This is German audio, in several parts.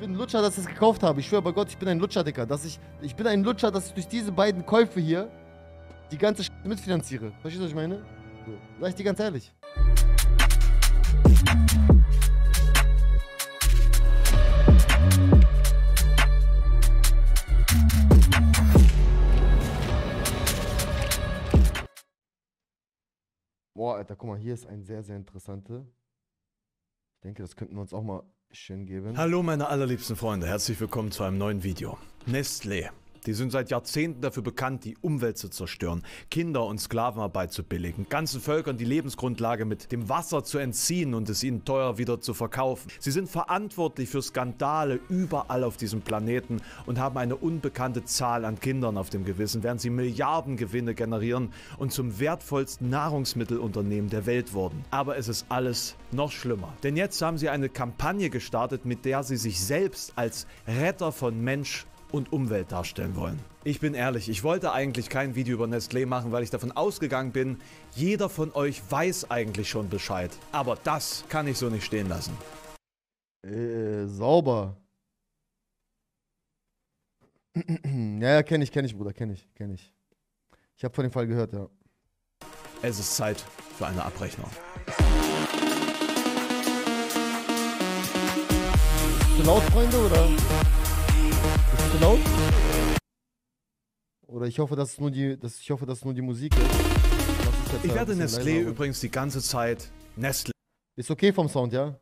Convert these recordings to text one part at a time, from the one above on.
bin ein Lutscher, dass ich es das gekauft habe. Ich schwöre bei Gott, ich bin ein Lutscher, Dicker. Dass ich, ich bin ein Lutscher, dass ich durch diese beiden Käufe hier die ganze Sch mitfinanziere. Verstehst du, was ich meine? So, sag ich dir ganz ehrlich. Boah, Alter, guck mal, hier ist ein sehr, sehr interessante. Ich denke, das könnten wir uns auch mal Geben. Hallo meine allerliebsten Freunde, herzlich willkommen zu einem neuen Video. Nestlé die sind seit Jahrzehnten dafür bekannt, die Umwelt zu zerstören, Kinder und Sklavenarbeit zu billigen, ganzen Völkern die Lebensgrundlage mit dem Wasser zu entziehen und es ihnen teuer wieder zu verkaufen. Sie sind verantwortlich für Skandale überall auf diesem Planeten und haben eine unbekannte Zahl an Kindern auf dem Gewissen, während sie Milliardengewinne generieren und zum wertvollsten Nahrungsmittelunternehmen der Welt wurden. Aber es ist alles noch schlimmer. Denn jetzt haben sie eine Kampagne gestartet, mit der sie sich selbst als Retter von Mensch und Umwelt darstellen wollen. Ich bin ehrlich, ich wollte eigentlich kein Video über Nestlé machen, weil ich davon ausgegangen bin, jeder von euch weiß eigentlich schon Bescheid. Aber das kann ich so nicht stehen lassen. Äh, sauber. ja, ja, kenne ich, kenne ich, Bruder, kenne ich, kenne ich. Ich habe von dem Fall gehört, ja. Es ist Zeit für eine Abrechnung. Laut, Freunde, oder? Ist es laut? Oder ich hoffe, dass es nur die, dass ich hoffe, dass nur die Musik ist. ich werde Nestlé übrigens die ganze Zeit Nestlé. Ist okay vom Sound, ja?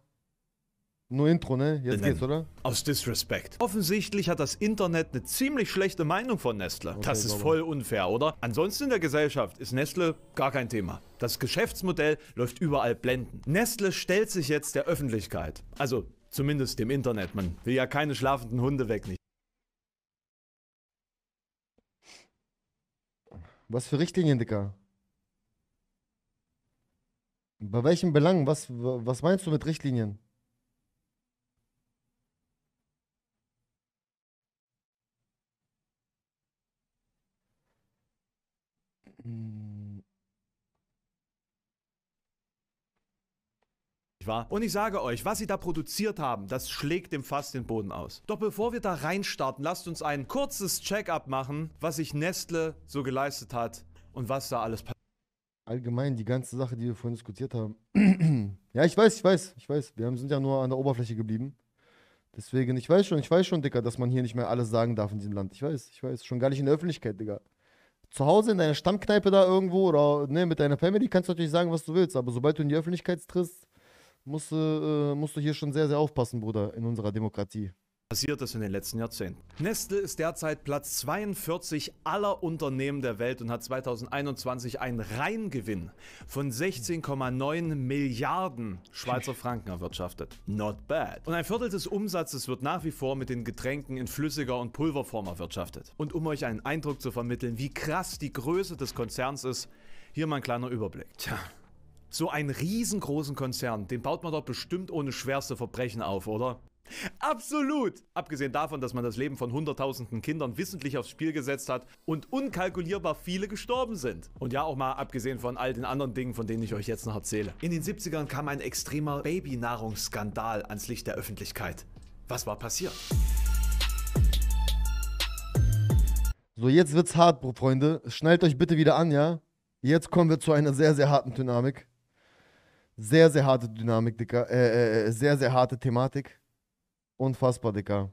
Nur Intro, ne? Jetzt geht's, oder? Aus Disrespect. Offensichtlich hat das Internet eine ziemlich schlechte Meinung von Nestle. Okay, das ist voll unfair, oder? Ansonsten in der Gesellschaft ist Nestle gar kein Thema. Das Geschäftsmodell läuft überall blenden. Nestle stellt sich jetzt der Öffentlichkeit. Also zumindest dem Internet. Man will ja keine schlafenden Hunde wegnehmen. Was für Richtlinien, Dicker? Bei welchen Belangen? Was, was meinst du mit Richtlinien? wahr? Und ich sage euch, was sie da produziert haben, das schlägt dem Fass den Boden aus. Doch bevor wir da reinstarten, lasst uns ein kurzes Check-up machen, was sich Nestle so geleistet hat und was da alles passiert. Allgemein die ganze Sache, die wir vorhin diskutiert haben. ja, ich weiß, ich weiß, ich weiß. Wir sind ja nur an der Oberfläche geblieben. Deswegen, ich weiß schon, ich weiß schon, Dicker, dass man hier nicht mehr alles sagen darf in diesem Land. Ich weiß, ich weiß. Schon gar nicht in der Öffentlichkeit, Digga. Zu Hause in deiner Stammkneipe da irgendwo oder ne, mit deiner Family kannst du natürlich sagen, was du willst. Aber sobald du in die Öffentlichkeit trittst, musst, äh, musst du hier schon sehr, sehr aufpassen, Bruder, in unserer Demokratie passiert das in den letzten Jahrzehnten. Nestle ist derzeit Platz 42 aller Unternehmen der Welt und hat 2021 einen Reingewinn von 16,9 Milliarden Schweizer Franken erwirtschaftet. Not bad. Und ein Viertel des Umsatzes wird nach wie vor mit den Getränken in flüssiger und Pulverform erwirtschaftet. Und um euch einen Eindruck zu vermitteln, wie krass die Größe des Konzerns ist, hier mal ein kleiner Überblick. Tja, so einen riesengroßen Konzern, den baut man doch bestimmt ohne schwerste Verbrechen auf, oder? Absolut! Abgesehen davon, dass man das Leben von hunderttausenden Kindern wissentlich aufs Spiel gesetzt hat und unkalkulierbar viele gestorben sind. Und ja, auch mal abgesehen von all den anderen Dingen, von denen ich euch jetzt noch erzähle. In den 70ern kam ein extremer Babynahrungsskandal ans Licht der Öffentlichkeit. Was war passiert? So, jetzt wird's hart, Freunde. Schnallt euch bitte wieder an, ja? Jetzt kommen wir zu einer sehr, sehr harten Dynamik. Sehr, sehr harte Dynamik, Dicker. Äh, äh, äh, sehr, sehr harte Thematik. Unfassbar, Dicker.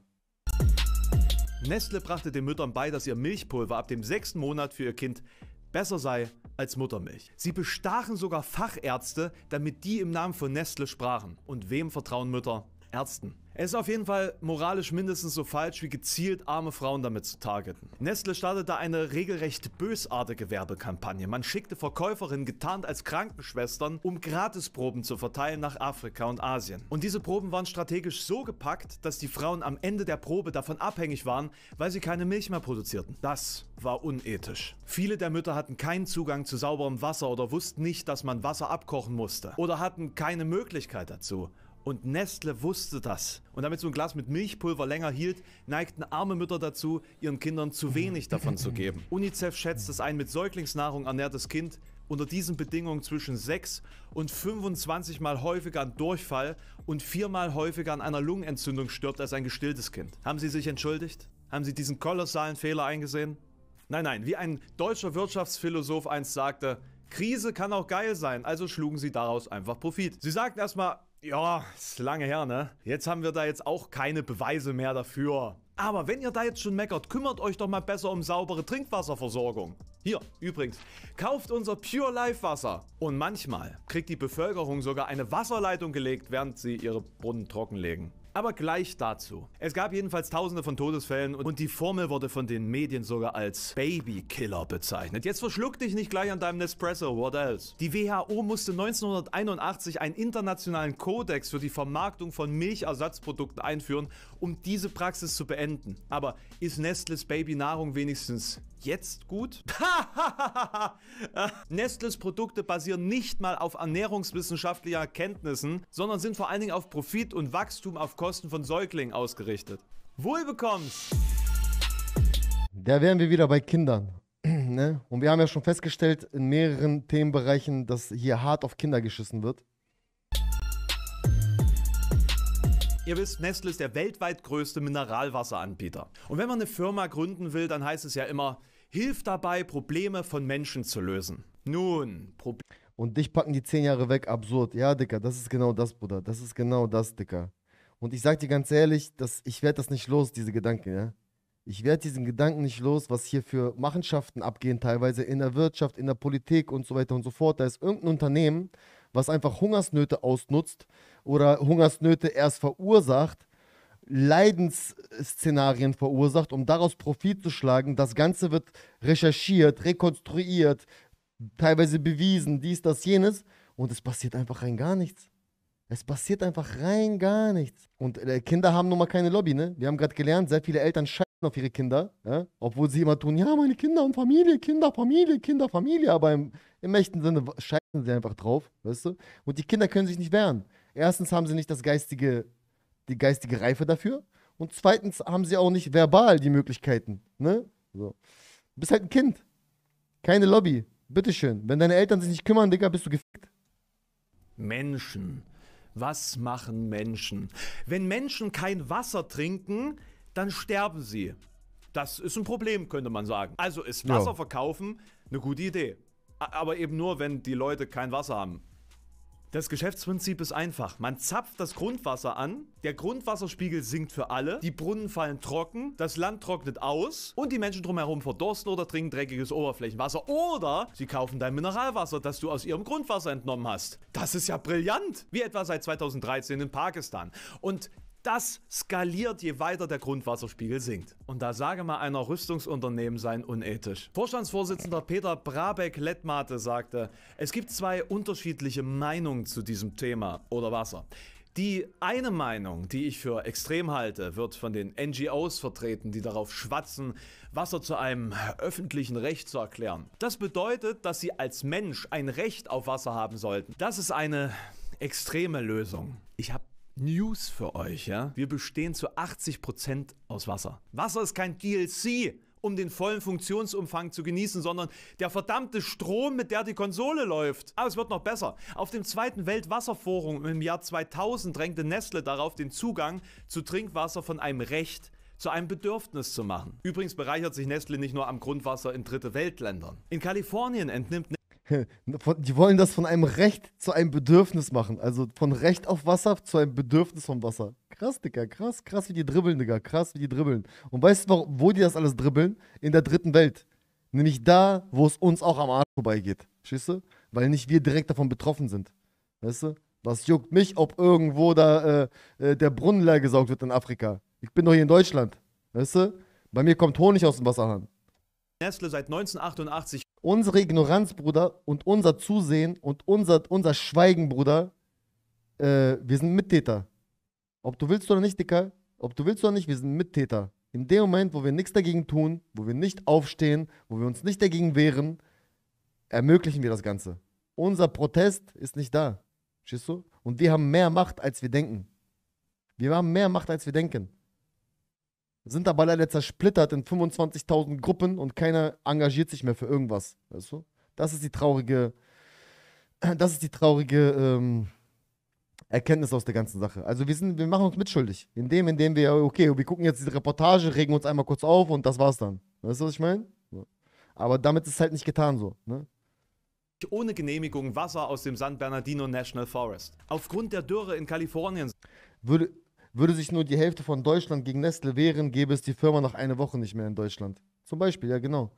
Nestle brachte den Müttern bei, dass ihr Milchpulver ab dem sechsten Monat für ihr Kind besser sei als Muttermilch. Sie bestachen sogar Fachärzte, damit die im Namen von Nestle sprachen. Und wem vertrauen Mütter? Ärzten. Es ist auf jeden Fall moralisch mindestens so falsch, wie gezielt arme Frauen damit zu targeten. Nestle startete eine regelrecht bösartige Werbekampagne. Man schickte Verkäuferinnen getarnt als Krankenschwestern, um Gratisproben zu verteilen nach Afrika und Asien. Und diese Proben waren strategisch so gepackt, dass die Frauen am Ende der Probe davon abhängig waren, weil sie keine Milch mehr produzierten. Das war unethisch. Viele der Mütter hatten keinen Zugang zu sauberem Wasser oder wussten nicht, dass man Wasser abkochen musste oder hatten keine Möglichkeit dazu. Und Nestle wusste das. Und damit so ein Glas mit Milchpulver länger hielt, neigten arme Mütter dazu, ihren Kindern zu wenig davon zu geben. UNICEF schätzt, dass ein mit Säuglingsnahrung ernährtes Kind unter diesen Bedingungen zwischen 6 und 25 Mal häufiger an Durchfall und viermal häufiger an einer Lungenentzündung stirbt als ein gestilltes Kind. Haben Sie sich entschuldigt? Haben Sie diesen kolossalen Fehler eingesehen? Nein, nein, wie ein deutscher Wirtschaftsphilosoph einst sagte, Krise kann auch geil sein, also schlugen sie daraus einfach Profit. Sie sagten erstmal, ja, ist lange her, ne? Jetzt haben wir da jetzt auch keine Beweise mehr dafür. Aber wenn ihr da jetzt schon meckert, kümmert euch doch mal besser um saubere Trinkwasserversorgung. Hier, übrigens, kauft unser Pure Life Wasser. Und manchmal kriegt die Bevölkerung sogar eine Wasserleitung gelegt, während sie ihre Brunnen trockenlegen. Aber gleich dazu. Es gab jedenfalls tausende von Todesfällen und die Formel wurde von den Medien sogar als Babykiller bezeichnet. Jetzt verschluck dich nicht gleich an deinem Nespresso, what else? Die WHO musste 1981 einen internationalen Kodex für die Vermarktung von Milchersatzprodukten einführen, um diese Praxis zu beenden. Aber ist Nestles Babynahrung wenigstens jetzt gut? Nestles Produkte basieren nicht mal auf ernährungswissenschaftlicher Kenntnissen, sondern sind vor allen Dingen auf Profit und Wachstum auf Kosten von Säuglingen ausgerichtet. Wohlbekommst! Da wären wir wieder bei Kindern. ne? Und wir haben ja schon festgestellt in mehreren Themenbereichen, dass hier hart auf Kinder geschissen wird. Ihr wisst, Nestle ist der weltweit größte Mineralwasseranbieter. Und wenn man eine Firma gründen will, dann heißt es ja immer, hilf dabei, Probleme von Menschen zu lösen. Nun, Problem. Und dich packen die zehn Jahre weg, absurd. Ja, Dicker, das ist genau das, Bruder. Das ist genau das, Dicker. Und ich sag dir ganz ehrlich, dass ich werde das nicht los, diese Gedanken, ja. Ich werde diesen Gedanken nicht los, was hier für Machenschaften abgehen, teilweise in der Wirtschaft, in der Politik und so weiter und so fort. Da ist irgendein Unternehmen, was einfach Hungersnöte ausnutzt oder Hungersnöte erst verursacht, Leidensszenarien verursacht, um daraus Profit zu schlagen. Das Ganze wird recherchiert, rekonstruiert, teilweise bewiesen, dies, das, jenes. Und es passiert einfach rein gar nichts. Es passiert einfach rein gar nichts. Und äh, Kinder haben nun mal keine Lobby, ne? Wir haben gerade gelernt, sehr viele Eltern scheißen auf ihre Kinder, ja? obwohl sie immer tun, ja, meine Kinder und Familie, Kinder, Familie, Kinder, Familie, aber im, im echten Sinne scheißen sie einfach drauf, weißt du? Und die Kinder können sich nicht wehren. Erstens haben sie nicht das geistige, die geistige Reife dafür und zweitens haben sie auch nicht verbal die Möglichkeiten, ne? So. Du bist halt ein Kind. Keine Lobby. Bitteschön. Wenn deine Eltern sich nicht kümmern, Digga, bist du gefickt. Menschen. Was machen Menschen? Wenn Menschen kein Wasser trinken, dann sterben sie. Das ist ein Problem, könnte man sagen. Also ist Wasser ja. verkaufen eine gute Idee. Aber eben nur, wenn die Leute kein Wasser haben. Das Geschäftsprinzip ist einfach. Man zapft das Grundwasser an, der Grundwasserspiegel sinkt für alle, die Brunnen fallen trocken, das Land trocknet aus und die Menschen drumherum verdorsten oder trinken dreckiges Oberflächenwasser oder sie kaufen dein Mineralwasser, das du aus ihrem Grundwasser entnommen hast. Das ist ja brillant, wie etwa seit 2013 in Pakistan. Und das skaliert, je weiter der Grundwasserspiegel sinkt. Und da sage mal einer, Rüstungsunternehmen seien unethisch. Vorstandsvorsitzender Peter Brabeck-Lettmate sagte, es gibt zwei unterschiedliche Meinungen zu diesem Thema oder Wasser. Die eine Meinung, die ich für extrem halte, wird von den NGOs vertreten, die darauf schwatzen, Wasser zu einem öffentlichen Recht zu erklären. Das bedeutet, dass sie als Mensch ein Recht auf Wasser haben sollten. Das ist eine extreme Lösung. Ich habe News für euch, ja? Wir bestehen zu 80% Prozent aus Wasser. Wasser ist kein DLC, um den vollen Funktionsumfang zu genießen, sondern der verdammte Strom, mit der die Konsole läuft. Aber es wird noch besser. Auf dem zweiten Weltwasserforum im Jahr 2000 drängte Nestle darauf, den Zugang zu Trinkwasser von einem Recht zu einem Bedürfnis zu machen. Übrigens bereichert sich Nestle nicht nur am Grundwasser in dritte Weltländern. In Kalifornien entnimmt die wollen das von einem Recht zu einem Bedürfnis machen. Also von Recht auf Wasser zu einem Bedürfnis von Wasser. Krass, Digga, krass, krass, wie die dribbeln, Digga, krass, wie die dribbeln. Und weißt du, wo die das alles dribbeln? In der dritten Welt. Nämlich da, wo es uns auch am Arsch vorbeigeht. Schießt Weil nicht wir direkt davon betroffen sind. Weißt du? Was juckt mich, ob irgendwo da äh, äh, der Brunnen leer gesaugt wird in Afrika? Ich bin doch hier in Deutschland. Weißt du? Bei mir kommt Honig aus dem Wasserhahn. Nestle seit 1988. Unsere Ignoranz, Bruder, und unser Zusehen und unser, unser Schweigen, Bruder, äh, wir sind Mittäter. Ob du willst oder nicht, Dicker, ob du willst oder nicht, wir sind Mittäter. In dem Moment, wo wir nichts dagegen tun, wo wir nicht aufstehen, wo wir uns nicht dagegen wehren, ermöglichen wir das Ganze. Unser Protest ist nicht da. Verstehst du? Und wir haben mehr Macht, als wir denken. Wir haben mehr Macht, als wir denken sind aber leider zersplittert in 25.000 Gruppen und keiner engagiert sich mehr für irgendwas. Weißt du? Das ist die traurige, das ist die traurige ähm, Erkenntnis aus der ganzen Sache. Also wir, sind, wir machen uns mitschuldig. Indem, indem wir, okay, wir gucken jetzt diese Reportage, regen uns einmal kurz auf und das war's dann. Weißt du, was ich meine? Aber damit ist es halt nicht getan so. Ne? ohne Genehmigung Wasser aus dem San Bernardino National Forest. Aufgrund der Dürre in Kalifornien würde würde sich nur die Hälfte von Deutschland gegen Nestle wehren, gäbe es die Firma noch eine Woche nicht mehr in Deutschland. Zum Beispiel, ja genau.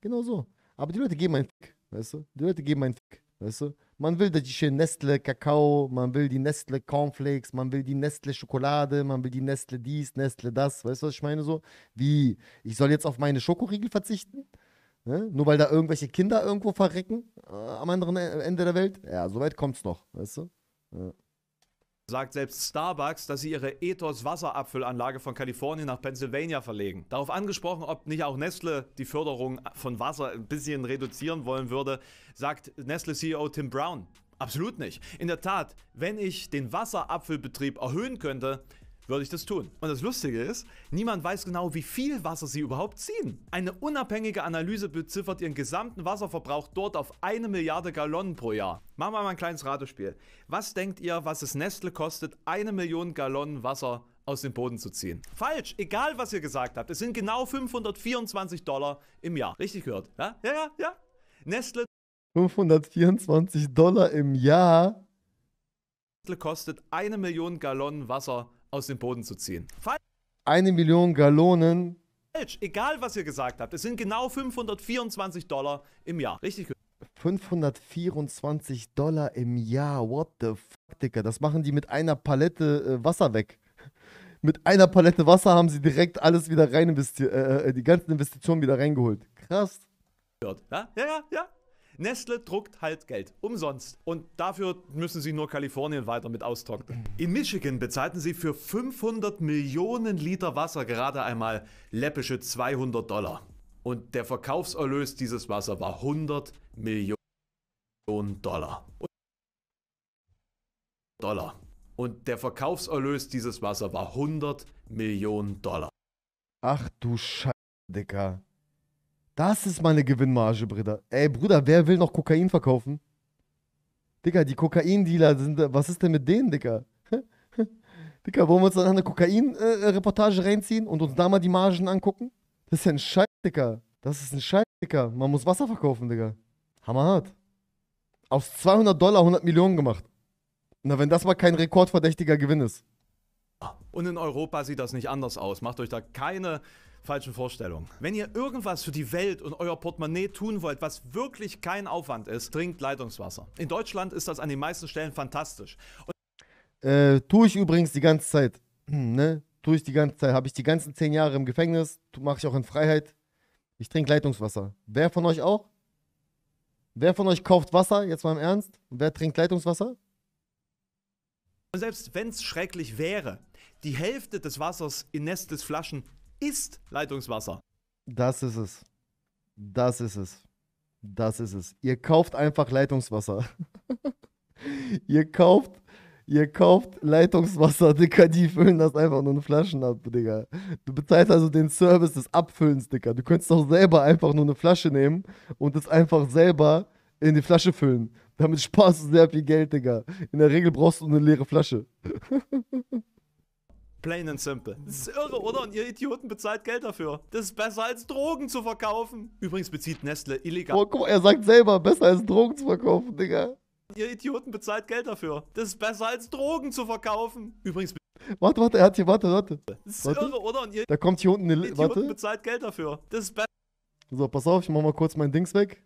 Genau so. Aber die Leute geben einen Fick, weißt du? Die Leute geben einen Fick, weißt du? Man will die schöne Nestle Kakao, man will die Nestle Cornflakes, man will die Nestle Schokolade, man will die Nestle dies, Nestle das, weißt du, was ich meine so? Wie, ich soll jetzt auf meine Schokoriegel verzichten? Ne? Nur weil da irgendwelche Kinder irgendwo verrecken äh, am anderen e-, Ende der Welt? Ja, so weit kommt's noch, weißt du? Ja sagt selbst Starbucks, dass sie ihre Ethos Wasserabfüllanlage von Kalifornien nach Pennsylvania verlegen. Darauf angesprochen, ob nicht auch Nestle die Förderung von Wasser ein bisschen reduzieren wollen würde, sagt Nestle CEO Tim Brown. Absolut nicht. In der Tat, wenn ich den Wasserabfüllbetrieb erhöhen könnte, würde ich das tun. Und das Lustige ist, niemand weiß genau, wie viel Wasser sie überhaupt ziehen. Eine unabhängige Analyse beziffert ihren gesamten Wasserverbrauch dort auf eine Milliarde Gallonen pro Jahr. Machen wir mal ein kleines Ratespiel. Was denkt ihr, was es Nestle kostet, eine Million Gallonen Wasser aus dem Boden zu ziehen. Falsch, egal was ihr gesagt habt. Es sind genau 524 Dollar im Jahr. Richtig gehört. Ja, ja, ja. ja. Nestle. 524 Dollar im Jahr? Nestle kostet eine Million Gallonen Wasser aus dem Boden zu ziehen. Falsch. Eine Million Gallonen. Falsch, egal was ihr gesagt habt. Es sind genau 524 Dollar im Jahr. Richtig. 524 Dollar im Jahr. What the fuck, Dicker. Das machen die mit einer Palette äh, Wasser weg. Mit einer Palette Wasser haben sie direkt alles wieder rein investiert, äh, äh, die ganzen Investitionen wieder reingeholt. Krass. Ja, ja, ja, ja. Nestle druckt halt Geld. Umsonst. Und dafür müssen sie nur Kalifornien weiter mit austrocknen. In Michigan bezahlten sie für 500 Millionen Liter Wasser gerade einmal läppische 200 Dollar. Und der Verkaufserlös dieses Wasser war 100 Millionen Dollar. Dollar. Und der Verkaufserlös dieses Wasser war 100 Millionen Dollar. Ach du Scheiße, Dicker. Das ist meine Gewinnmarge, Bruder. Ey, Bruder, wer will noch Kokain verkaufen? Digga, die Kokain-Dealer sind. Was ist denn mit denen, Digga? Digga, wollen wir uns dann eine Kokain-Reportage reinziehen und uns da mal die Margen angucken? Das ist ja ein Scheiß, Digga. Das ist ein Scheiß, Digga. Man muss Wasser verkaufen, Digga. Hammerhart. Aus 200 Dollar 100 Millionen gemacht. Na, wenn das mal kein rekordverdächtiger Gewinn ist. Und in Europa sieht das nicht anders aus. Macht euch da keine falschen Vorstellung. Wenn ihr irgendwas für die Welt und euer Portemonnaie tun wollt, was wirklich kein Aufwand ist, trinkt Leitungswasser. In Deutschland ist das an den meisten Stellen fantastisch. Und äh, tue ich übrigens die ganze Zeit. ne? Tue ich die ganze Zeit. Habe ich die ganzen zehn Jahre im Gefängnis, mache ich auch in Freiheit. Ich trinke Leitungswasser. Wer von euch auch? Wer von euch kauft Wasser, jetzt mal im Ernst? wer trinkt Leitungswasser? Und selbst wenn es schrecklich wäre, die Hälfte des Wassers in Nestles Flaschen ist Leitungswasser. Das ist es. Das ist es. Das ist es. Ihr kauft einfach Leitungswasser. ihr kauft, ihr kauft Leitungswasser, Digga. Die füllen das einfach nur in Flaschen ab, Digga. Du bezahlst also den Service des Abfüllens, Digga. Du könntest auch selber einfach nur eine Flasche nehmen und es einfach selber in die Flasche füllen. Damit sparst du sehr viel Geld, Digga. In der Regel brauchst du eine leere Flasche. Plain and simple. Das ist irre, oder? Und ihr Idioten bezahlt Geld dafür. Das ist besser als Drogen zu verkaufen. Übrigens bezieht Nestle illegal. Oh, guck mal, er sagt selber, besser als Drogen zu verkaufen, Digga. Ihr Idioten bezahlt Geld dafür. Das ist besser als Drogen zu verkaufen. Übrigens. Warte, warte, er hat hier, warte, warte. Das ist warte. irre, oder? Und ihr da kommt hier unten eine. Idioten warte. bezahlt Geld dafür. Das ist besser. So, pass auf, ich mach mal kurz mein Dings weg.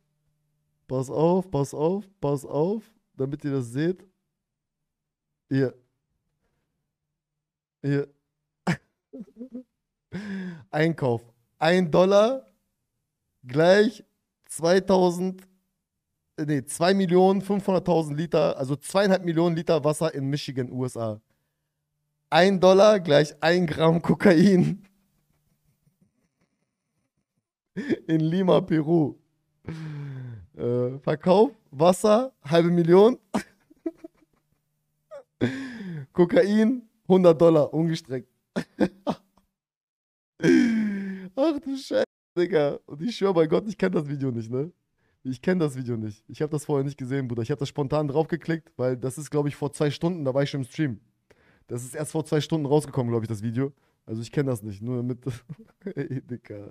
Pass auf, pass auf, pass auf, damit ihr das seht. Hier. Ja. Einkauf. Ein Dollar gleich 2000, äh, nee, 2.500.000 Liter, also zweieinhalb Millionen Liter Wasser in Michigan, USA. Ein Dollar gleich ein Gramm Kokain. In Lima, Peru. Äh, Verkauf, Wasser, halbe Million. Kokain, 100 Dollar ungestreckt. Ach du Scheiße, Digga. Und ich schwöre bei Gott, ich kenne das Video nicht, ne? Ich kenne das Video nicht. Ich habe das vorher nicht gesehen, Bruder. Ich habe das spontan draufgeklickt, weil das ist, glaube ich, vor zwei Stunden, da war ich schon im Stream. Das ist erst vor zwei Stunden rausgekommen, glaube ich, das Video. Also ich kenne das nicht, nur damit. hey, Digga.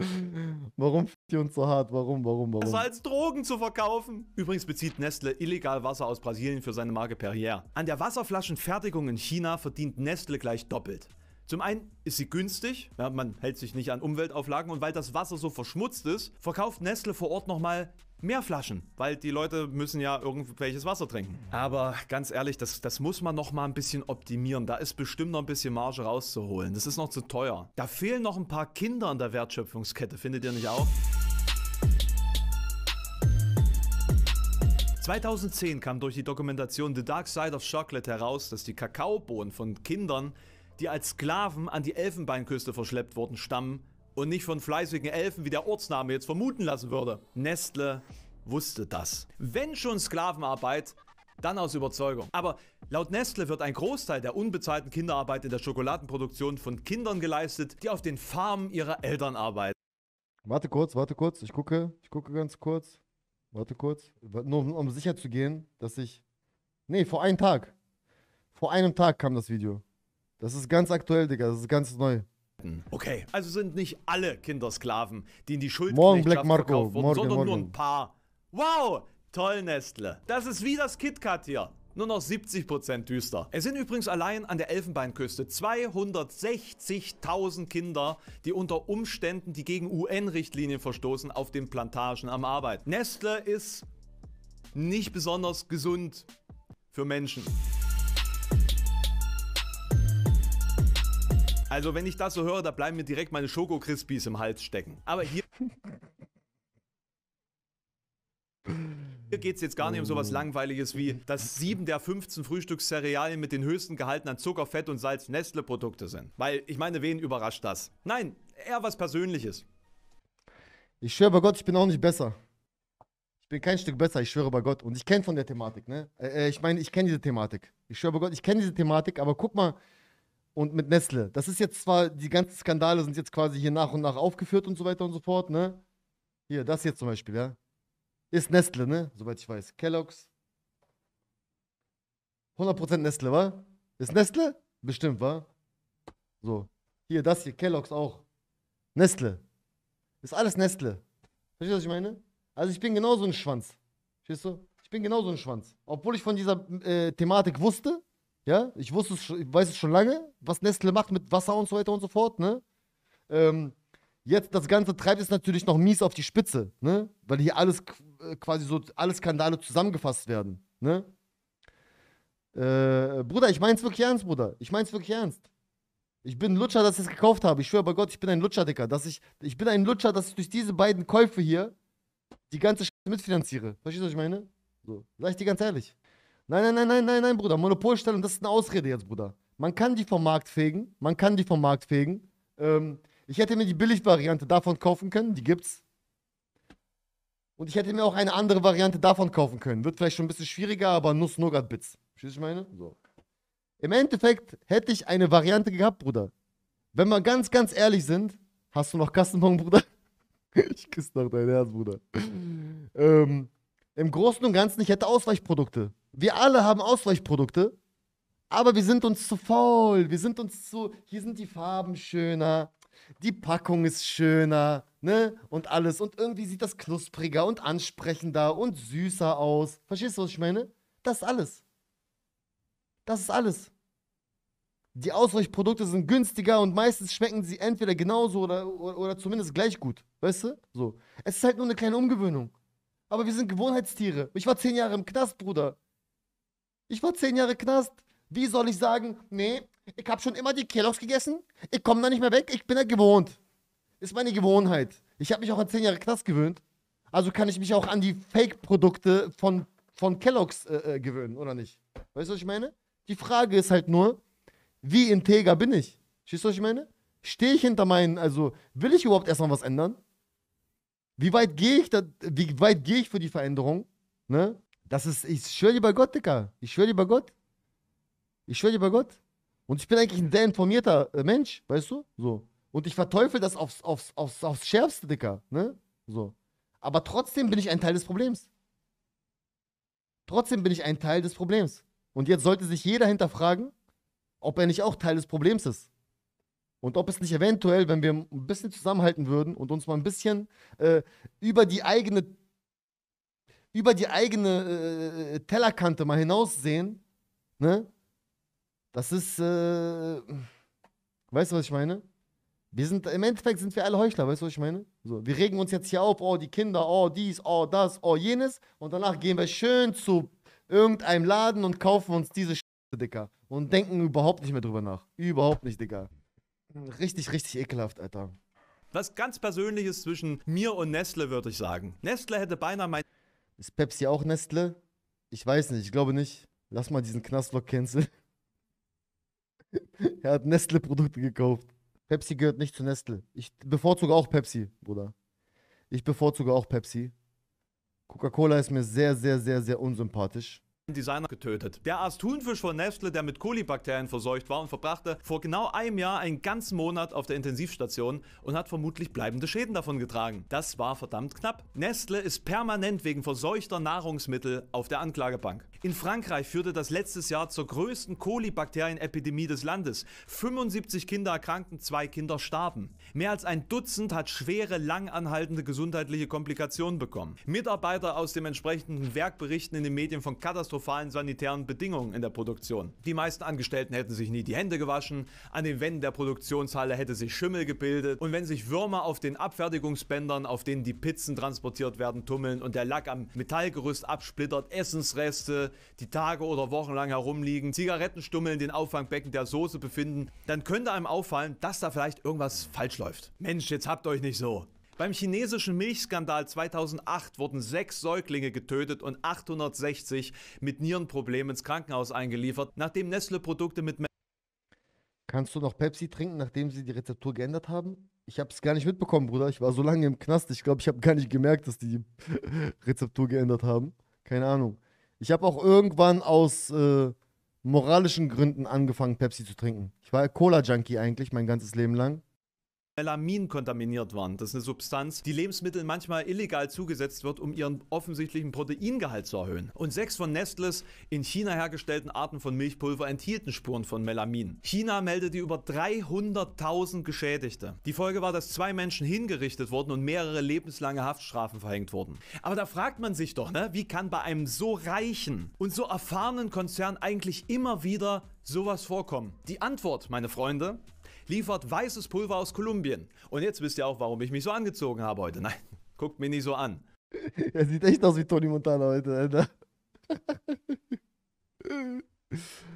Mhm. Warum fickt ihr uns so hart? Warum, warum, warum? Es also als Drogen zu verkaufen. Übrigens bezieht Nestle illegal Wasser aus Brasilien für seine Marke Perrier. An der Wasserflaschenfertigung in China verdient Nestle gleich doppelt. Zum einen ist sie günstig, ja, man hält sich nicht an Umweltauflagen und weil das Wasser so verschmutzt ist, verkauft Nestle vor Ort nochmal mehr Flaschen, weil die Leute müssen ja irgendwelches Wasser trinken. Aber ganz ehrlich, das, das muss man noch mal ein bisschen optimieren. Da ist bestimmt noch ein bisschen Marge rauszuholen. Das ist noch zu teuer. Da fehlen noch ein paar Kinder in der Wertschöpfungskette, findet ihr nicht auch? 2010 kam durch die Dokumentation The Dark Side of Chocolate heraus, dass die Kakaobohnen von Kindern, die als Sklaven an die Elfenbeinküste verschleppt wurden, stammen und nicht von fleißigen Elfen, wie der Ortsname jetzt vermuten lassen würde. Nestle wusste das. Wenn schon Sklavenarbeit, dann aus Überzeugung. Aber laut Nestle wird ein Großteil der unbezahlten Kinderarbeit in der Schokoladenproduktion von Kindern geleistet, die auf den Farmen ihrer Eltern arbeiten. Warte kurz, warte kurz, ich gucke, ich gucke ganz kurz. Warte kurz, nur um, sicher zu gehen, dass ich... Nee, vor einem Tag. Vor einem Tag kam das Video. Das ist ganz aktuell, Digga, das ist ganz neu. Okay, also sind nicht alle Kindersklaven, die in die Schuld morgen Black Marco, wurden, morgen, sondern morgen. nur ein paar. Wow, toll Nestle. Das ist wie das KitKat hier. Nur noch 70% düster. Es sind übrigens allein an der Elfenbeinküste 260.000 Kinder, die unter Umständen, die gegen UN-Richtlinien verstoßen, auf den Plantagen am Arbeit. Nestle ist nicht besonders gesund für Menschen. Also wenn ich das so höre, da bleiben mir direkt meine Schoko Crispies im Hals stecken. Aber hier... Hier geht es jetzt gar nicht um sowas oh. Langweiliges wie, dass sieben der 15 Frühstückscerealien mit den höchsten Gehalten an Zucker, Fett und Salz Nestle-Produkte sind. Weil, ich meine, wen überrascht das? Nein, eher was Persönliches. Ich schwöre bei Gott, ich bin auch nicht besser. Ich bin kein Stück besser, ich schwöre bei Gott. Und ich kenne von der Thematik, ne? Äh, äh ich meine, ich kenne diese Thematik. Ich schwöre bei Gott, ich kenne diese Thematik, aber guck mal, und mit Nestle. Das ist jetzt zwar, die ganzen Skandale sind jetzt quasi hier nach und nach aufgeführt und so weiter und so fort, ne? Hier, das hier zum Beispiel, ja? Ist Nestle, ne? Soweit ich weiß. Kellogg's. 100% Nestle, wa? Ist Nestle? Bestimmt, wa? So. Hier, das hier, Kellogg's auch. Nestle. Ist alles Nestle. Verstehst du, was ich meine? Also ich bin genauso ein Schwanz. Verstehst du? Ich bin genauso ein Schwanz. Obwohl ich von dieser äh, Thematik wusste, ja, ich wusste es, ich weiß es schon lange, was Nestle macht mit Wasser und so weiter und so fort, ne? Ähm, jetzt das Ganze treibt es natürlich noch mies auf die Spitze, ne? Weil hier alles äh, quasi so alle Skandale zusammengefasst werden, ne? Äh, Bruder, ich mein's wirklich ernst, Bruder. Ich mein's wirklich ernst. Ich bin ein Lutscher, dass ich es gekauft habe. Ich schwöre bei Gott, ich bin ein Lutscher, Dicker. Dass ich, ich bin ein Lutscher, dass ich durch diese beiden Käufe hier die ganze Scheiße mitfinanziere. Verstehst du, was ich meine? So, sag ich dir ganz ehrlich. Nein, nein, nein, nein, nein, nein, Bruder. Monopolstellung, das ist eine Ausrede jetzt, Bruder. Man kann die vom Markt fegen. Man kann die vom Markt fegen. Ähm, ich hätte mir die Billigvariante davon kaufen können. Die gibt's. Und ich hätte mir auch eine andere Variante davon kaufen können. Wird vielleicht schon ein bisschen schwieriger, aber Nuss-Nougat-Bits. Verstehst du, was ich meine? So. Im Endeffekt hätte ich eine Variante gehabt, Bruder. Wenn wir ganz, ganz ehrlich sind, hast du noch Kassenbon, Bruder? ich küsse noch dein Herz, Bruder. Mhm. ähm, Im Großen und Ganzen, ich hätte Ausweichprodukte wir alle haben Ausweichprodukte, aber wir sind uns zu faul. Wir sind uns zu. Hier sind die Farben schöner, die Packung ist schöner, ne? Und alles. Und irgendwie sieht das knuspriger und ansprechender und süßer aus. Verstehst du, was ich meine? Das ist alles. Das ist alles. Die Ausweichprodukte sind günstiger und meistens schmecken sie entweder genauso oder, oder, oder zumindest gleich gut. Weißt du? So. Es ist halt nur eine kleine Umgewöhnung. Aber wir sind Gewohnheitstiere. Ich war zehn Jahre im Knast, Bruder. Ich war zehn Jahre Knast. Wie soll ich sagen, nee, ich habe schon immer die Kelloggs gegessen, ich komme da nicht mehr weg, ich bin da gewohnt. Ist meine Gewohnheit. Ich habe mich auch an zehn Jahre Knast gewöhnt. Also kann ich mich auch an die Fake-Produkte von, von Kelloggs äh, äh, gewöhnen, oder nicht? Weißt du, was ich meine? Die Frage ist halt nur, wie integer bin ich? Verstehst du, was ich meine? Stehe ich hinter meinen, also will ich überhaupt erstmal was ändern? Wie weit gehe ich da, wie weit gehe ich für die Veränderung? Ne? Das ist, ich schwöre dir bei Gott, Dicker. Ich schwöre dir bei Gott. Ich schwöre dir bei Gott. Und ich bin eigentlich ein sehr informierter äh, Mensch, weißt du? So. Und ich verteufel das aufs, aufs, aufs, aufs Schärfste, Dicker. Ne? So. Aber trotzdem bin ich ein Teil des Problems. Trotzdem bin ich ein Teil des Problems. Und jetzt sollte sich jeder hinterfragen, ob er nicht auch Teil des Problems ist. Und ob es nicht eventuell, wenn wir ein bisschen zusammenhalten würden und uns mal ein bisschen äh, über die eigene über die eigene äh, äh, Tellerkante mal hinaussehen, ne? Das ist, äh, weißt du, was ich meine? Wir sind, im Endeffekt sind wir alle Heuchler, weißt du, was ich meine? So, wir regen uns jetzt hier auf, oh, die Kinder, oh, dies, oh, das, oh, jenes. Und danach gehen wir schön zu irgendeinem Laden und kaufen uns diese Scheiße, Dicker. Und denken überhaupt nicht mehr drüber nach. Überhaupt nicht, Dicker. Richtig, richtig ekelhaft, Alter. Was ganz Persönliches zwischen mir und Nestle, würde ich sagen. Nestle hätte beinahe mein ist Pepsi auch Nestle? Ich weiß nicht, ich glaube nicht. Lass mal diesen Knastlock canceln. er hat Nestle-Produkte gekauft. Pepsi gehört nicht zu Nestle. Ich bevorzuge auch Pepsi, Bruder. Ich bevorzuge auch Pepsi. Coca-Cola ist mir sehr, sehr, sehr, sehr unsympathisch. Designer getötet. Der aß Thunfisch von Nestle, der mit Kolibakterien verseucht war und verbrachte vor genau einem Jahr einen ganzen Monat auf der Intensivstation und hat vermutlich bleibende Schäden davon getragen. Das war verdammt knapp. Nestle ist permanent wegen verseuchter Nahrungsmittel auf der Anklagebank. In Frankreich führte das letztes Jahr zur größten Kolibakterienepidemie des Landes. 75 Kinder erkrankten, zwei Kinder starben. Mehr als ein Dutzend hat schwere, langanhaltende gesundheitliche Komplikationen bekommen. Mitarbeiter aus dem entsprechenden Werk berichten in den Medien von katastrophalen sanitären Bedingungen in der Produktion. Die meisten Angestellten hätten sich nie die Hände gewaschen, an den Wänden der Produktionshalle hätte sich Schimmel gebildet und wenn sich Würmer auf den Abfertigungsbändern, auf denen die Pizzen transportiert werden, tummeln und der Lack am Metallgerüst absplittert, Essensreste, die Tage oder Wochen lang herumliegen, Zigarettenstummeln den Auffangbecken der Soße befinden, dann könnte einem auffallen, dass da vielleicht irgendwas falsch läuft. Mensch, jetzt habt euch nicht so. Beim chinesischen Milchskandal 2008 wurden sechs Säuglinge getötet und 860 mit Nierenproblemen ins Krankenhaus eingeliefert, nachdem Nestle Produkte mit... Kannst du noch Pepsi trinken, nachdem sie die Rezeptur geändert haben? Ich habe es gar nicht mitbekommen, Bruder. Ich war so lange im Knast. Ich glaube, ich habe gar nicht gemerkt, dass die Rezeptur geändert haben. Keine Ahnung. Ich habe auch irgendwann aus äh, moralischen Gründen angefangen, Pepsi zu trinken. Ich war Cola-Junkie eigentlich mein ganzes Leben lang. Melamin kontaminiert waren. Das ist eine Substanz, die Lebensmitteln manchmal illegal zugesetzt wird, um ihren offensichtlichen Proteingehalt zu erhöhen. Und sechs von Nestles in China hergestellten Arten von Milchpulver enthielten Spuren von Melamin. China meldete über 300.000 Geschädigte. Die Folge war, dass zwei Menschen hingerichtet wurden und mehrere lebenslange Haftstrafen verhängt wurden. Aber da fragt man sich doch, ne, wie kann bei einem so reichen und so erfahrenen Konzern eigentlich immer wieder sowas vorkommen? Die Antwort, meine Freunde, liefert weißes Pulver aus Kolumbien. Und jetzt wisst ihr auch, warum ich mich so angezogen habe heute. Nein, guckt mir nicht so an. Er sieht echt aus wie Tony Montana heute, Alter.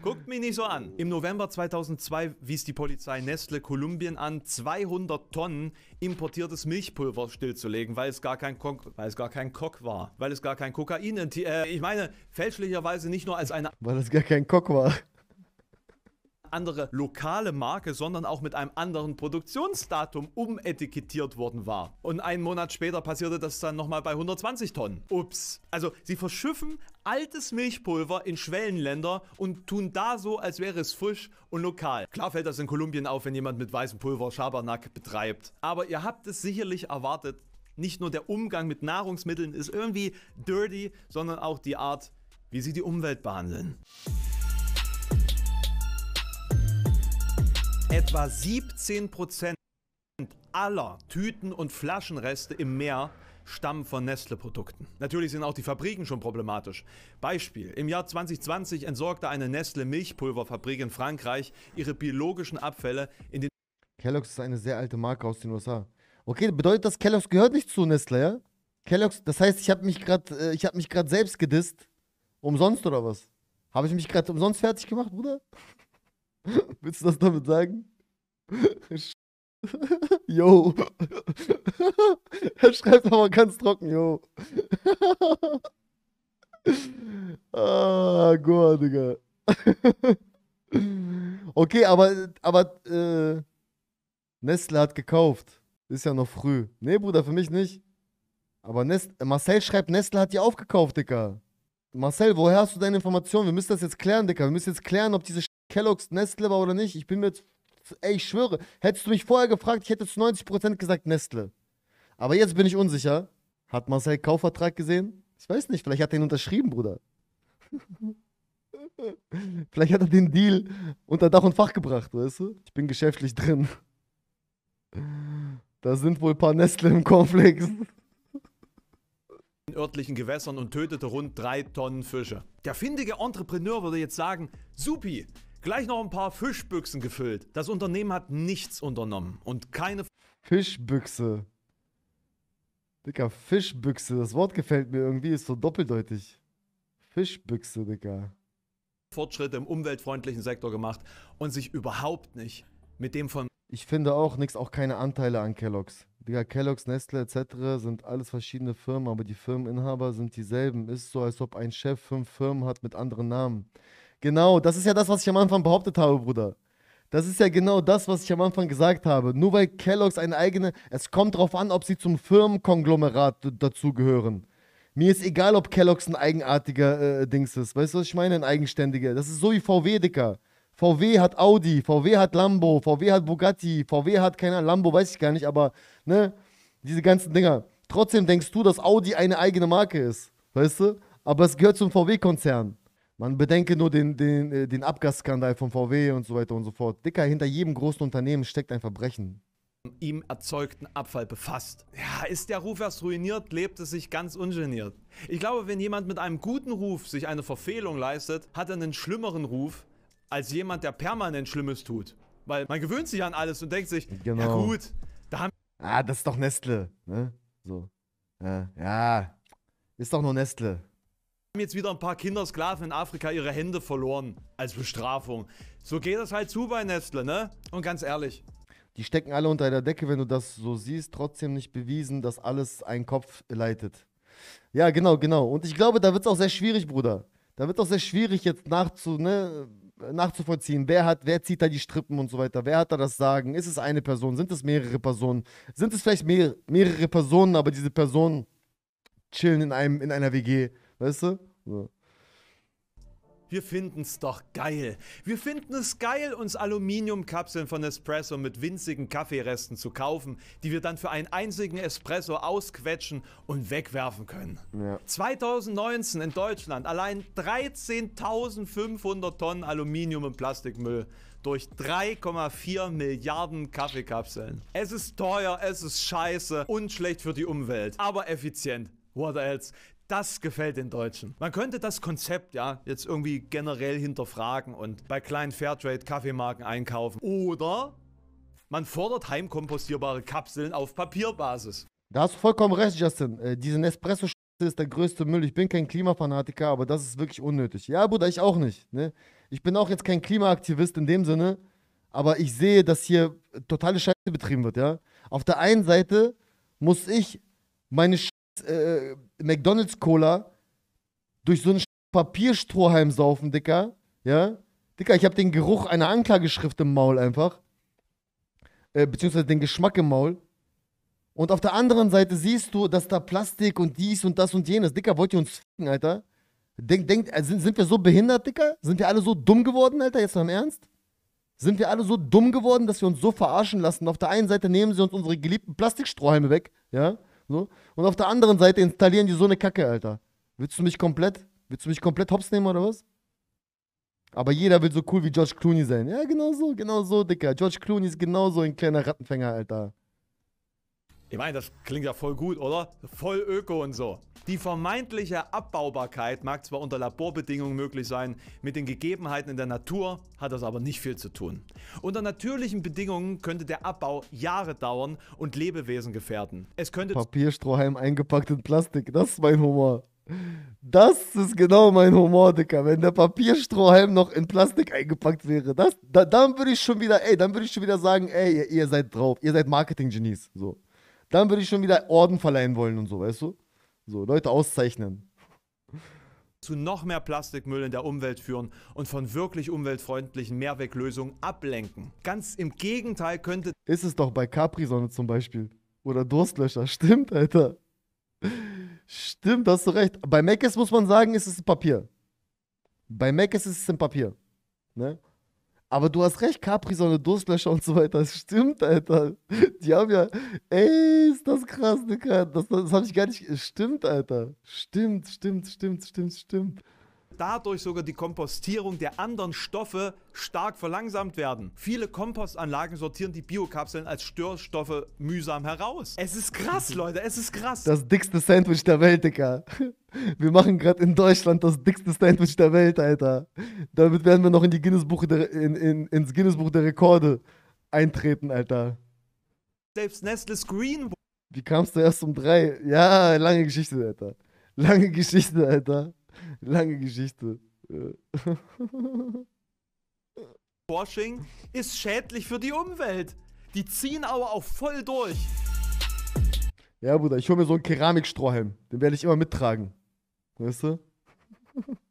Guckt mich nicht so an. Im November 2002 wies die Polizei Nestle Kolumbien an, 200 Tonnen importiertes Milchpulver stillzulegen, weil es gar kein Kok, weil es gar kein Kok war, weil es gar kein Kokain, äh, ich meine fälschlicherweise nicht nur als eine, weil es gar kein Kok war andere lokale Marke, sondern auch mit einem anderen Produktionsdatum umetikettiert worden war. Und einen Monat später passierte das dann nochmal bei 120 Tonnen. Ups. Also sie verschiffen altes Milchpulver in Schwellenländer und tun da so, als wäre es frisch und lokal. Klar fällt das in Kolumbien auf, wenn jemand mit weißem Pulver Schabernack betreibt. Aber ihr habt es sicherlich erwartet, nicht nur der Umgang mit Nahrungsmitteln ist irgendwie dirty, sondern auch die Art, wie sie die Umwelt behandeln. Etwa 17 aller Tüten und Flaschenreste im Meer stammen von Nestle-Produkten. Natürlich sind auch die Fabriken schon problematisch. Beispiel: Im Jahr 2020 entsorgte eine Nestle-Milchpulverfabrik in Frankreich ihre biologischen Abfälle in den. Kellogg's ist eine sehr alte Marke aus den USA. Okay, bedeutet das, Kellogg's gehört nicht zu Nestle, ja? Kellogg's, das heißt, ich habe mich gerade äh, hab mich gerade äh, selbst gedisst. Umsonst oder was? Habe ich mich gerade umsonst fertig gemacht, Bruder? Willst du das damit sagen? yo. er schreibt aber ganz trocken, yo. ah, Goa, Digga. okay, aber, aber äh, Nestle hat gekauft. Ist ja noch früh. Nee, Bruder, für mich nicht. Aber Nest Marcel schreibt, Nestle hat die aufgekauft, Digga. Marcel, woher hast du deine Informationen? Wir müssen das jetzt klären, Digga. Wir müssen jetzt klären, ob diese Kellogg's Nestle war oder nicht, ich bin mir jetzt, ey, ich schwöre, hättest du mich vorher gefragt, ich hätte zu 90% gesagt Nestle. Aber jetzt bin ich unsicher. Hat Marcel Kaufvertrag gesehen? Ich weiß nicht, vielleicht hat er ihn unterschrieben, Bruder. vielleicht hat er den Deal unter Dach und Fach gebracht, weißt du? Ich bin geschäftlich drin. Da sind wohl ein paar Nestle im Komplex in örtlichen Gewässern und tötete rund drei Tonnen Fische. Der findige Entrepreneur würde jetzt sagen, supi, Gleich noch ein paar Fischbüchsen gefüllt. Das Unternehmen hat nichts unternommen und keine... Fischbüchse. Dicker, Fischbüchse. Das Wort gefällt mir irgendwie, ist so doppeldeutig. Fischbüchse, Dicker. Fortschritte im umweltfreundlichen Sektor gemacht und sich überhaupt nicht mit dem von... Ich finde auch nichts, auch keine Anteile an Kellogg's. Digga, Kellogg's, Nestle etc. sind alles verschiedene Firmen, aber die Firmeninhaber sind dieselben. Ist so, als ob ein Chef fünf Firmen hat mit anderen Namen. Genau, das ist ja das, was ich am Anfang behauptet habe, Bruder. Das ist ja genau das, was ich am Anfang gesagt habe. Nur weil Kellogg's eine eigene. Es kommt darauf an, ob sie zum Firmenkonglomerat dazugehören. Mir ist egal, ob Kellogg's ein eigenartiger äh, Dings ist. Weißt du, was ich meine? Ein eigenständiger. Das ist so wie VW, Dicker. VW hat Audi, VW hat Lambo, VW hat Bugatti, VW hat keine Ahnung, Lambo weiß ich gar nicht, aber ne, diese ganzen Dinger. Trotzdem denkst du, dass Audi eine eigene Marke ist. Weißt du? Aber es gehört zum VW-Konzern. Man bedenke nur den, den, äh, den Abgasskandal von VW und so weiter und so fort. Dicker, hinter jedem großen Unternehmen steckt ein Verbrechen ihm erzeugten Abfall befasst. Ja, ist der Ruf erst ruiniert, lebt es sich ganz ungeniert. Ich glaube, wenn jemand mit einem guten Ruf sich eine Verfehlung leistet, hat er einen schlimmeren Ruf als jemand, der permanent Schlimmes tut. Weil man gewöhnt sich an alles und denkt sich, genau. ja gut, da haben... Ah, das ist doch Nestle, ne? So. Ja, ja. ist doch nur Nestle jetzt wieder ein paar Kindersklaven in Afrika ihre Hände verloren. Als Bestrafung. So geht das halt zu bei Nestle, ne? Und ganz ehrlich. Die stecken alle unter der Decke, wenn du das so siehst. Trotzdem nicht bewiesen, dass alles einen Kopf leitet. Ja, genau, genau. Und ich glaube, da wird es auch sehr schwierig, Bruder. Da wird es auch sehr schwierig, jetzt nachzu, ne, nachzuvollziehen. Wer hat, wer zieht da die Strippen und so weiter? Wer hat da das Sagen? Ist es eine Person? Sind es mehrere Personen? Sind es vielleicht mehr, mehrere Personen, aber diese Personen chillen in, einem, in einer WG? Weißt du? So. Wir finden es doch geil. Wir finden es geil, uns Aluminiumkapseln von Espresso mit winzigen Kaffeeresten zu kaufen, die wir dann für einen einzigen Espresso ausquetschen und wegwerfen können. Ja. 2019 in Deutschland allein 13.500 Tonnen Aluminium und Plastikmüll durch 3,4 Milliarden Kaffeekapseln. Es ist teuer, es ist scheiße und schlecht für die Umwelt, aber effizient. What else? Das gefällt den Deutschen. Man könnte das Konzept ja jetzt irgendwie generell hinterfragen und bei kleinen Fairtrade-Kaffeemarken einkaufen. Oder man fordert heimkompostierbare Kapseln auf Papierbasis. Da hast du vollkommen recht, Justin. Äh, diese nespresso ist der größte Müll. Ich bin kein Klimafanatiker, aber das ist wirklich unnötig. Ja, Bruder, ich auch nicht. Ne? Ich bin auch jetzt kein Klimaaktivist in dem Sinne, aber ich sehe, dass hier totale Scheiße betrieben wird, ja. Auf der einen Seite muss ich meine Sch äh, McDonalds Cola durch so einen Papierstrohhalm saufen, Dicker. Ja? Dicker, ich habe den Geruch einer Anklageschrift im Maul einfach. Äh, beziehungsweise den Geschmack im Maul. Und auf der anderen Seite siehst du, dass da Plastik und dies und das und jenes. Dicker, wollt ihr uns ficken, Alter? Denk, denk, äh, sind, sind wir so behindert, Dicker? Sind wir alle so dumm geworden, Alter? Jetzt mal im Ernst? Sind wir alle so dumm geworden, dass wir uns so verarschen lassen? Auf der einen Seite nehmen sie uns unsere geliebten Plastikstrohhalme weg, ja? So. Und auf der anderen Seite installieren die so eine Kacke, Alter. Willst du mich komplett, willst du mich komplett hops nehmen oder was? Aber jeder will so cool wie George Clooney sein. Ja, genau so, genau so, Dicker. George Clooney ist genauso ein kleiner Rattenfänger, Alter. Ich meine, das klingt ja voll gut, oder? Voll öko und so. Die vermeintliche Abbaubarkeit mag zwar unter Laborbedingungen möglich sein, mit den Gegebenheiten in der Natur hat das aber nicht viel zu tun. Unter natürlichen Bedingungen könnte der Abbau Jahre dauern und Lebewesen gefährden. Es könnte Papierstrohhalm eingepackt in Plastik, das ist mein Humor. Das ist genau mein Humor, Dicker. Wenn der Papierstrohhalm noch in Plastik eingepackt wäre, das, da, dann würde ich schon wieder, ey, dann würde ich schon wieder sagen, ey, ihr, ihr seid drauf, ihr seid Marketing-Genies. So. Dann würde ich schon wieder Orden verleihen wollen und so, weißt du? So, Leute auszeichnen. Zu noch mehr Plastikmüll in der Umwelt führen und von wirklich umweltfreundlichen Mehrweglösungen ablenken. Ganz im Gegenteil könnte. Ist es doch bei Capri-Sonne zum Beispiel. Oder Durstlöscher. Stimmt, Alter. Stimmt, hast du recht. Bei Meckes muss man sagen, ist es ein Papier. Bei Mac ist es ein Papier. Ne? Aber du hast recht, Capri, Sonne, Durstlöscher und so weiter. Das stimmt, Alter. Die haben ja, ey, ist das krass, Digga. Das, das habe ich gar nicht. Stimmt, Alter. Stimmt, stimmt, stimmt, stimmt, stimmt dadurch sogar die Kompostierung der anderen Stoffe stark verlangsamt werden. Viele Kompostanlagen sortieren die Biokapseln als Störstoffe mühsam heraus. Es ist krass, Leute, es ist krass. Das dickste Sandwich der Welt, Digga. Wir machen gerade in Deutschland das dickste Sandwich der Welt, Alter. Damit werden wir noch in die Guinness Buch der, in, in, ins Guinness Buch der Rekorde eintreten, Alter. Selbst Nestle's Green. Wie kamst du erst um drei? Ja, lange Geschichte, Alter. Lange Geschichte, Alter. Lange Geschichte. Washing ist schädlich für die Umwelt. Die ziehen aber auch voll durch. Ja, Bruder, ich hole mir so einen Keramikstrohhalm. Den werde ich immer mittragen. Weißt du?